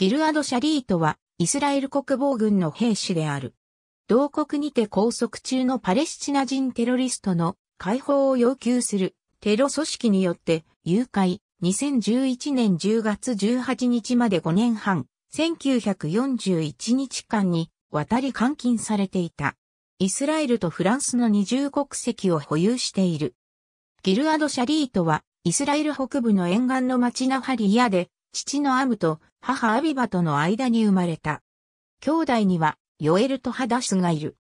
ギルアド・シャリートは、イスラエル国防軍の兵士である。同国にて拘束中のパレスチナ人テロリストの解放を要求するテロ組織によって誘拐2011年10月18日まで5年半1941日間に渡り監禁されていた。イスラエルとフランスの二重国籍を保有している。ギルアド・シャリートはイスラエル北部の沿岸の町ナハリヤで父のアムと母アビバとの間に生まれた。兄弟には、ヨエルとハダスがいる。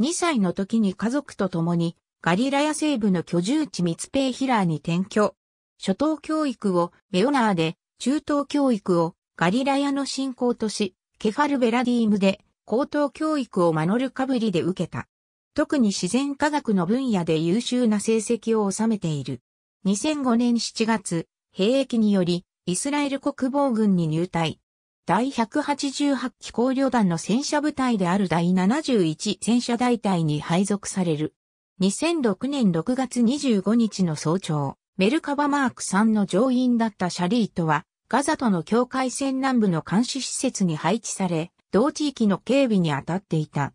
2歳の時に家族と共に、ガリラヤ西部の居住地ミツペヒラーに転居。初等教育をメオナーで、中等教育をガリラヤの信仰都市、ケファルベラディームで、高等教育をマノルカブリで受けた。特に自然科学の分野で優秀な成績を収めている。2005年7月、兵役により、イスラエル国防軍に入隊。第188機工旅団の戦車部隊である第71戦車大隊に配属される。2006年6月25日の早朝、メルカバマーク3の乗員だったシャリートは、ガザとの境界線南部の監視施設に配置され、同地域の警備に当たっていた。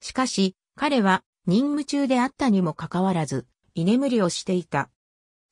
しかし、彼は任務中であったにもかかわらず、居眠りをしていた。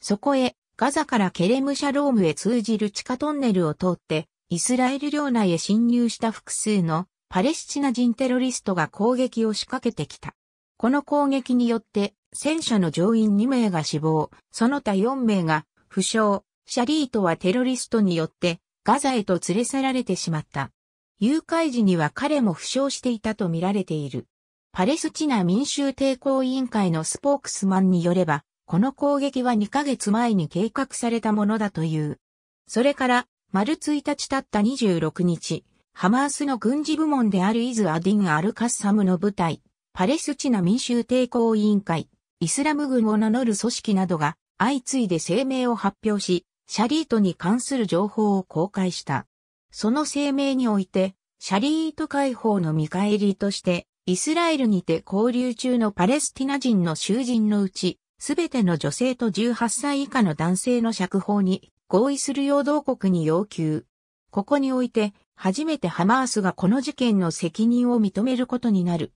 そこへ、ガザからケレムシャロームへ通じる地下トンネルを通って、イスラエル領内へ侵入した複数のパレスチナ人テロリストが攻撃を仕掛けてきた。この攻撃によって、戦車の乗員2名が死亡、その他4名が負傷、シャリートはテロリストによってガザへと連れ去られてしまった。誘拐時には彼も負傷していたと見られている。パレスチナ民衆抵抗委員会のスポークスマンによれば、この攻撃は2ヶ月前に計画されたものだという。それから、丸1日たった26日、ハマースの軍事部門であるイズ・アディン・アルカッサムの部隊、パレスチナ民衆抵抗委員会、イスラム軍を名乗る組織などが相次いで声明を発表し、シャリートに関する情報を公開した。その声明において、シャリート解放の見返りとして、イスラエルにて交流中のパレスティナ人の囚人のうち、すべての女性と18歳以下の男性の釈放に合意するよう同国に要求。ここにおいて、初めてハマースがこの事件の責任を認めることになる。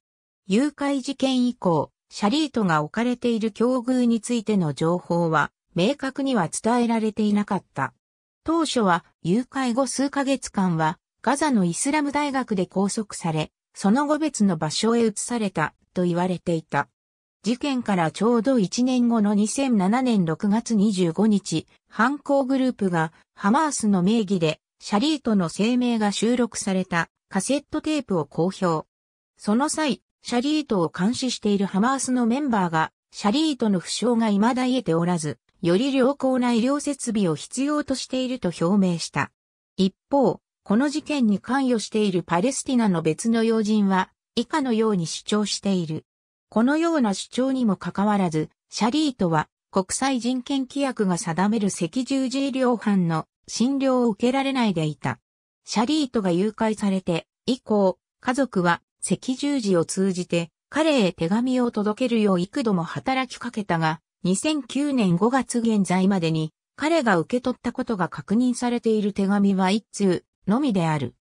誘拐事件以降、シャリートが置かれている境遇についての情報は、明確には伝えられていなかった。当初は、誘拐後数ヶ月間は、ガザのイスラム大学で拘束され、その後別の場所へ移された、と言われていた。事件からちょうど1年後の2007年6月25日、犯行グループがハマースの名義でシャリートの声明が収録されたカセットテープを公表。その際、シャリートを監視しているハマースのメンバーが、シャリートの負傷が未だ癒えておらず、より良好な医療設備を必要としていると表明した。一方、この事件に関与しているパレスティナの別の要人は、以下のように主張している。このような主張にもかかわらず、シャリートは国際人権規約が定める赤十字医療班の診療を受けられないでいた。シャリートが誘拐されて以降、家族は赤十字を通じて彼へ手紙を届けるよう幾度も働きかけたが、2009年5月現在までに彼が受け取ったことが確認されている手紙は一通のみである。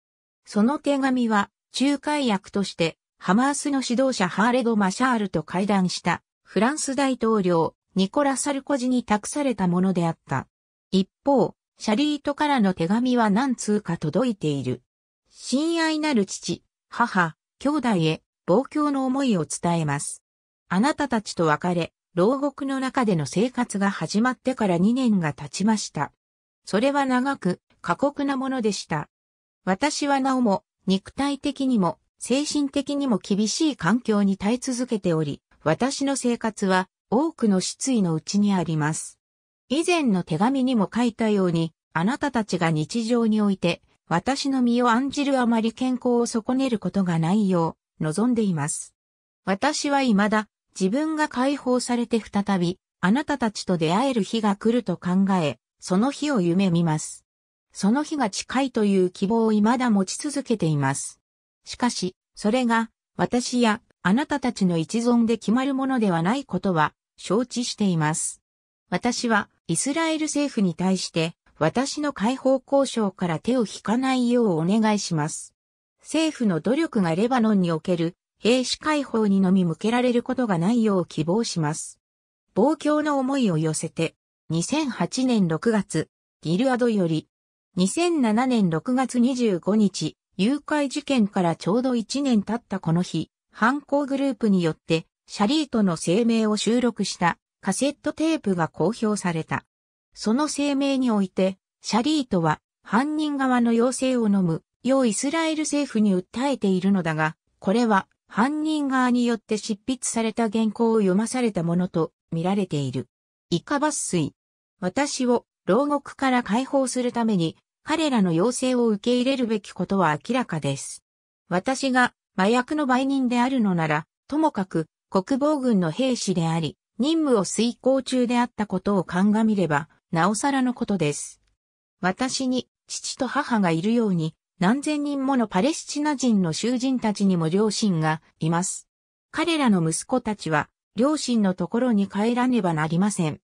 その手紙は仲介役としてハマースの指導者ハーレド・マシャールと会談したフランス大統領ニコラ・サルコジに託されたものであった。一方、シャリートからの手紙は何通か届いている。親愛なる父、母、兄弟へ、傍郷の思いを伝えます。あなたたちと別れ、牢獄の中での生活が始まってから2年が経ちました。それは長く、過酷なものでした。私はなおも、肉体的にも、精神的にも厳しい環境に耐え続けており、私の生活は多くの失意のうちにあります。以前の手紙にも書いたように、あなたたちが日常において、私の身を案じるあまり健康を損ねることがないよう、望んでいます。私は未だ、自分が解放されて再び、あなたたちと出会える日が来ると考え、その日を夢見ます。その日が近いという希望を未だ持ち続けています。しかし、それが、私やあなたたちの一存で決まるものではないことは承知しています。私はイスラエル政府に対して私の解放交渉から手を引かないようお願いします。政府の努力がレバノンにおける兵士解放にのみ向けられることがないよう希望します。望郷の思いを寄せて、2008年6月、ギルアドより、2007年6月25日、誘拐事件からちょうど1年経ったこの日、犯行グループによってシャリートの声明を収録したカセットテープが公表された。その声明において、シャリートは犯人側の要請を飲む、ようイスラエル政府に訴えているのだが、これは犯人側によって執筆された原稿を読まされたものと見られている。以下抜粋。私を牢獄から解放するために彼らの要請を受け入れるべきことは明らかです。私が麻薬の売人であるのなら、ともかく国防軍の兵士であり、任務を遂行中であったことを鑑みれば、なおさらのことです。私に父と母がいるように、何千人ものパレスチナ人の囚人たちにも両親がいます。彼らの息子たちは、両親のところに帰らねばなりません。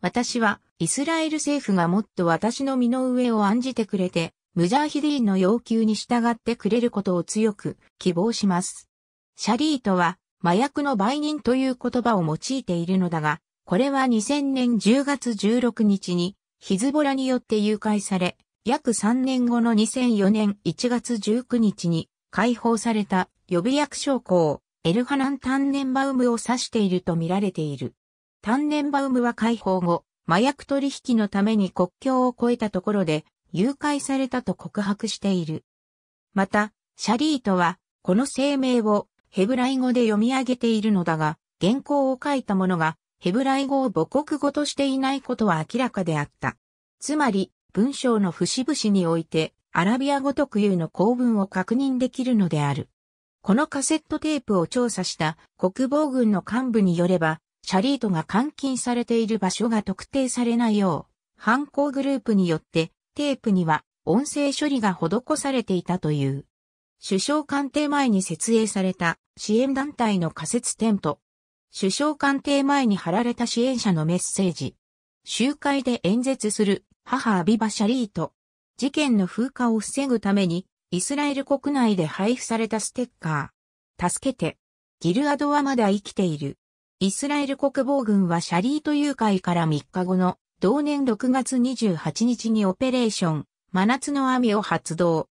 私は、イスラエル政府がもっと私の身の上を案じてくれて、ムジャーヒディンの要求に従ってくれることを強く希望します。シャリートは麻薬の売人という言葉を用いているのだが、これは2000年10月16日にヒズボラによって誘拐され、約3年後の2004年1月19日に解放された予備役将校、エルハナン・タンネンバウムを指していると見られている。タンネンバウムは解放後、麻薬取引のために国境を越えたところで誘拐されたと告白している。また、シャリートは、この声明をヘブライ語で読み上げているのだが、原稿を書いた者がヘブライ語を母国語としていないことは明らかであった。つまり、文章の節々において、アラビア語特有の構文を確認できるのである。このカセットテープを調査した国防軍の幹部によれば、シャリートが監禁されている場所が特定されないよう、犯行グループによってテープには音声処理が施されていたという。首相官邸前に設営された支援団体の仮設テント。首相官邸前に貼られた支援者のメッセージ。集会で演説する母アビバ・シャリート。事件の風化を防ぐために、イスラエル国内で配布されたステッカー。助けて。ギルアドはまだ生きている。イスラエル国防軍はシャリート誘拐から3日後の同年6月28日にオペレーション、真夏の網を発動。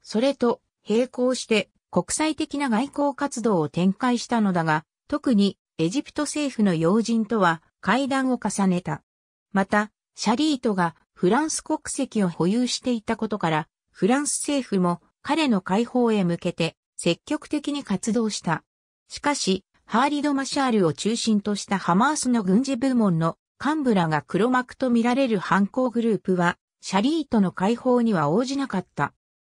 それと並行して国際的な外交活動を展開したのだが、特にエジプト政府の要人とは会談を重ねた。また、シャリートがフランス国籍を保有していたことから、フランス政府も彼の解放へ向けて積極的に活動した。しかし、ハーリド・マシャールを中心としたハマースの軍事部門の幹部らが黒幕とみられる犯行グループは、シャリートの解放には応じなかった。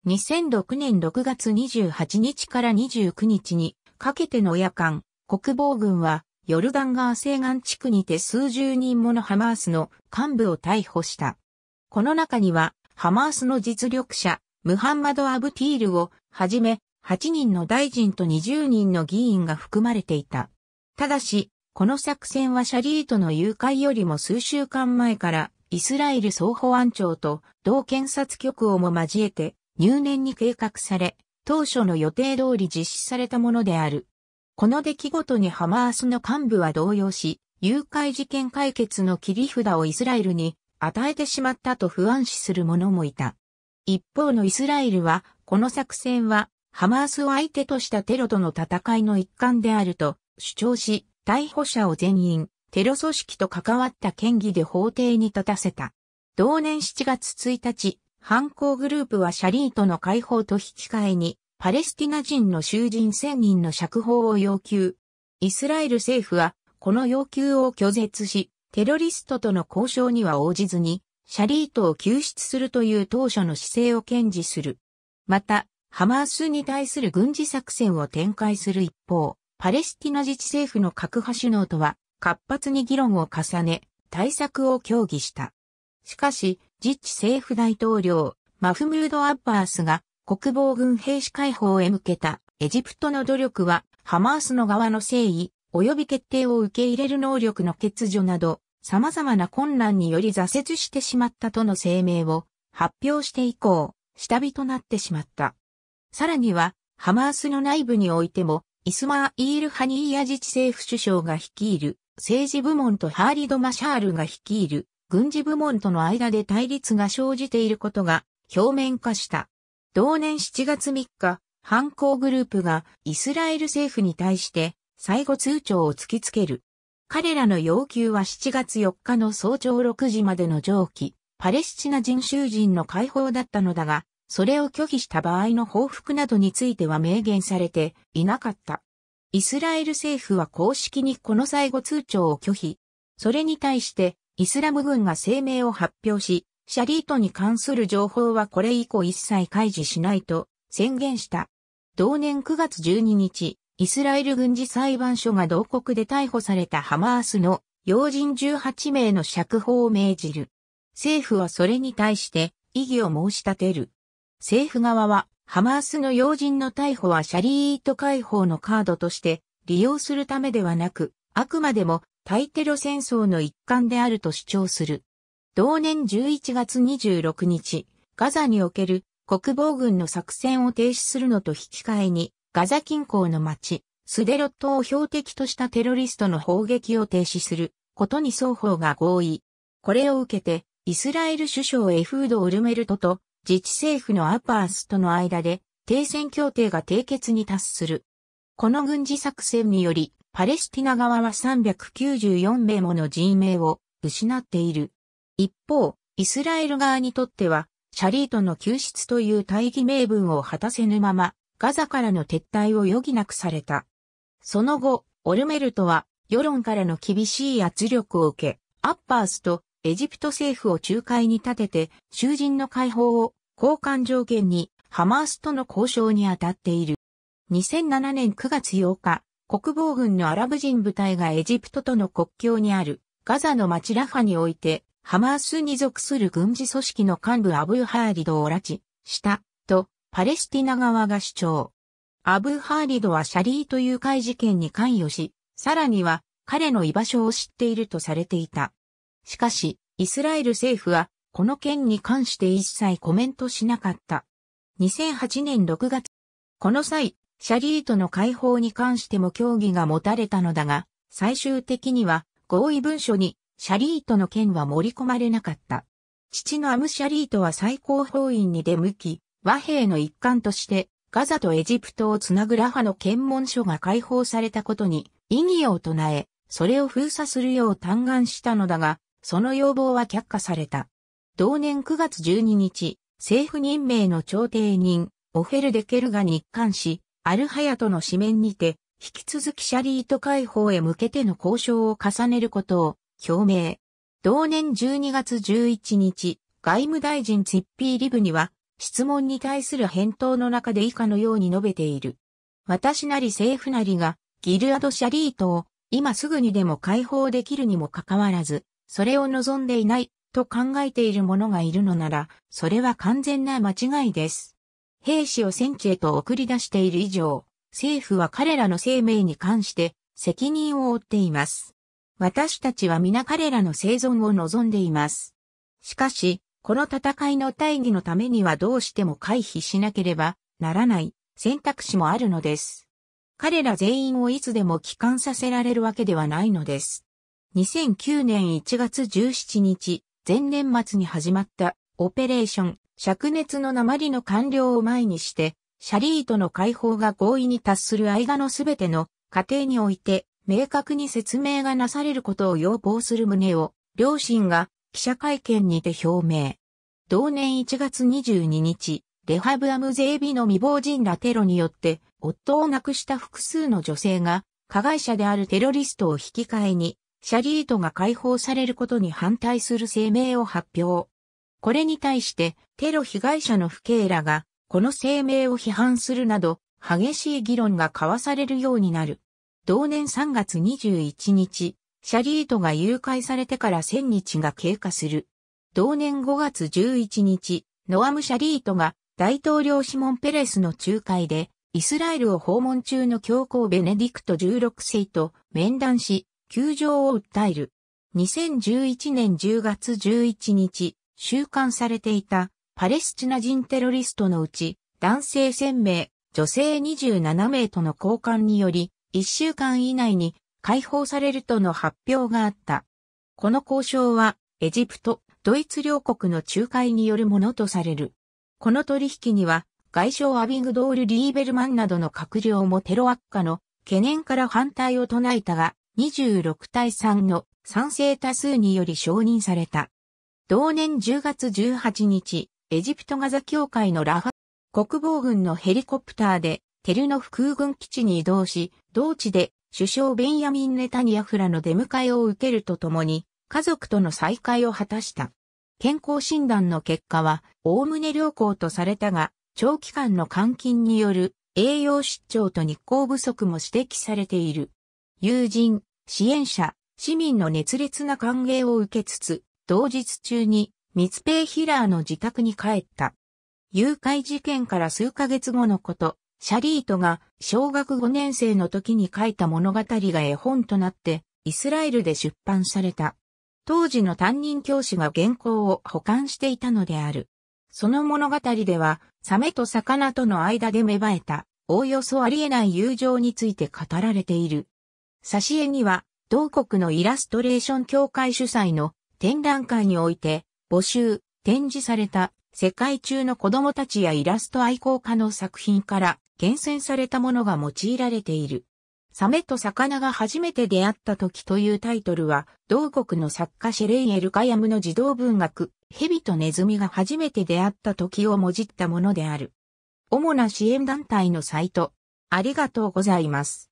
2006年6月28日から29日にかけての夜間、国防軍はヨルダン川西岸地区にて数十人ものハマースの幹部を逮捕した。この中には、ハマースの実力者、ムハンマド・アブティールをはじめ、8人の大臣と20人の議員が含まれていた。ただし、この作戦はシャリートの誘拐よりも数週間前からイスラエル総保安庁と同検察局をも交えて入念に計画され、当初の予定通り実施されたものである。この出来事にハマースの幹部は動揺し、誘拐事件解決の切り札をイスラエルに与えてしまったと不安視する者もいた。一方のイスラエルは、この作戦はハマースを相手としたテロとの戦いの一環であると主張し、逮捕者を全員、テロ組織と関わった嫌疑で法廷に立たせた。同年7月1日、犯行グループはシャリートの解放と引き換えに、パレスティナ人の囚人1000人の釈放を要求。イスラエル政府は、この要求を拒絶し、テロリストとの交渉には応じずに、シャリートを救出するという当初の姿勢を堅持する。また、ハマースに対する軍事作戦を展開する一方、パレスティナ自治政府の各派首脳とは活発に議論を重ね、対策を協議した。しかし、自治政府大統領、マフムード・アッバースが国防軍兵士解放へ向けたエジプトの努力は、ハマースの側の誠意、及び決定を受け入れる能力の欠如など、様々な困難により挫折してしまったとの声明を発表して以降、下火となってしまった。さらには、ハマースの内部においても、イスマーイール・ハニーヤ自治政府首相が率いる政治部門とハーリド・マシャールが率いる軍事部門との間で対立が生じていることが表面化した。同年7月3日、犯行グループがイスラエル政府に対して最後通帳を突きつける。彼らの要求は7月4日の早朝6時までの上記、パレスチナ人囚人の解放だったのだが、それを拒否した場合の報復などについては明言されていなかった。イスラエル政府は公式にこの最後通帳を拒否。それに対してイスラム軍が声明を発表し、シャリートに関する情報はこれ以降一切開示しないと宣言した。同年9月12日、イスラエル軍事裁判所が同国で逮捕されたハマースの要人18名の釈放を命じる。政府はそれに対して異議を申し立てる。政府側は、ハマースの要人の逮捕はシャリート解放のカードとして利用するためではなく、あくまでも対テロ戦争の一環であると主張する。同年11月26日、ガザにおける国防軍の作戦を停止するのと引き換えに、ガザ近郊の町、スデロットを標的としたテロリストの砲撃を停止することに双方が合意。これを受けて、イスラエル首相エフード・オルメルトと自治政府のアパースとの間で停戦協定が締結に達する。この軍事作戦により、パレスティナ側は394名もの人命を失っている。一方、イスラエル側にとっては、シャリートの救出という大義名分を果たせぬまま、ガザからの撤退を余儀なくされた。その後、オルメルトは、世論からの厳しい圧力を受け、アッパースとエジプト政府を仲介に立てて、囚人の解放を交換条件にハマースとの交渉に当たっている。2007年9月8日、国防軍のアラブ人部隊がエジプトとの国境にあるガザの町ラファにおいて、ハマースに属する軍事組織の幹部アブーハーリドを拉致したとパレスティナ側が主張。アブーハーリドはシャリーという怪事件に関与し、さらには彼の居場所を知っているとされていた。しかし、イスラエル政府は、この件に関して一切コメントしなかった。2008年6月、この際、シャリートの解放に関しても協議が持たれたのだが、最終的には合意文書にシャリートの件は盛り込まれなかった。父のアムシャリートは最高法院に出向き、和平の一環として、ガザとエジプトをつなぐラハの検問所が解放されたことに異議を唱え、それを封鎖するよう嘆願したのだが、その要望は却下された。同年9月12日、政府任命の調停人、オフェル・デケルが日韓し、アルハヤとの紙面にて、引き続きシャリート解放へ向けての交渉を重ねることを表明。同年12月11日、外務大臣ツィッピー・リブには、質問に対する返答の中で以下のように述べている。私なり政府なりが、ギルアド・シャリートを、今すぐにでも解放できるにもかかわらず、それを望んでいないと考えている者がいるのなら、それは完全な間違いです。兵士を戦地へと送り出している以上、政府は彼らの生命に関して責任を負っています。私たちは皆彼らの生存を望んでいます。しかし、この戦いの大義のためにはどうしても回避しなければならない選択肢もあるのです。彼ら全員をいつでも帰還させられるわけではないのです。2009年1月17日、前年末に始まったオペレーション、灼熱の鉛の完了を前にして、シャリーとの解放が合意に達する間のすべての過程において、明確に説明がなされることを要望する旨を、両親が記者会見にて表明。同年1月22日、レハブ・アム・ゼービの未亡人らテロによって、夫を亡くした複数の女性が、加害者であるテロリストを引き換えに、シャリートが解放されることに反対する声明を発表。これに対してテロ被害者の父兄らがこの声明を批判するなど激しい議論が交わされるようになる。同年3月21日、シャリートが誘拐されてから1000日が経過する。同年5月11日、ノアム・シャリートが大統領シモン・ペレスの仲介でイスラエルを訪問中の教皇ベネディクト16世と面談し、窮状を訴える。2011年10月11日、収監されていたパレスチナ人テロリストのうち、男性1000名、女性27名との交換により、1週間以内に解放されるとの発表があった。この交渉は、エジプト、ドイツ両国の仲介によるものとされる。この取引には、外相アビグドール・リーベルマンなどの閣僚もテロ悪化の懸念から反対を唱えたが、26対3の賛成多数により承認された。同年10月18日、エジプトガザ協会のラファ国防軍のヘリコプターでテルノフ空軍基地に移動し、同地で首相ベンヤミン・ネタニヤフらの出迎えを受けるとともに、家族との再会を果たした。健康診断の結果は、おおむね良好とされたが、長期間の監禁による栄養失調と日光不足も指摘されている。友人、支援者、市民の熱烈な歓迎を受けつつ、同日中に、密閉ヒラーの自宅に帰った。誘拐事件から数ヶ月後のこと、シャリートが小学5年生の時に書いた物語が絵本となって、イスラエルで出版された。当時の担任教師が原稿を保管していたのである。その物語では、サメと魚との間で芽生えた、おおよそありえない友情について語られている。挿絵には、同国のイラストレーション協会主催の展覧会において、募集、展示された世界中の子供たちやイラスト愛好家の作品から厳選されたものが用いられている。サメと魚が初めて出会った時というタイトルは、同国の作家シェレイエル・カヤムの児童文学、蛇とネズミが初めて出会った時をもじったものである。主な支援団体のサイト。ありがとうございます。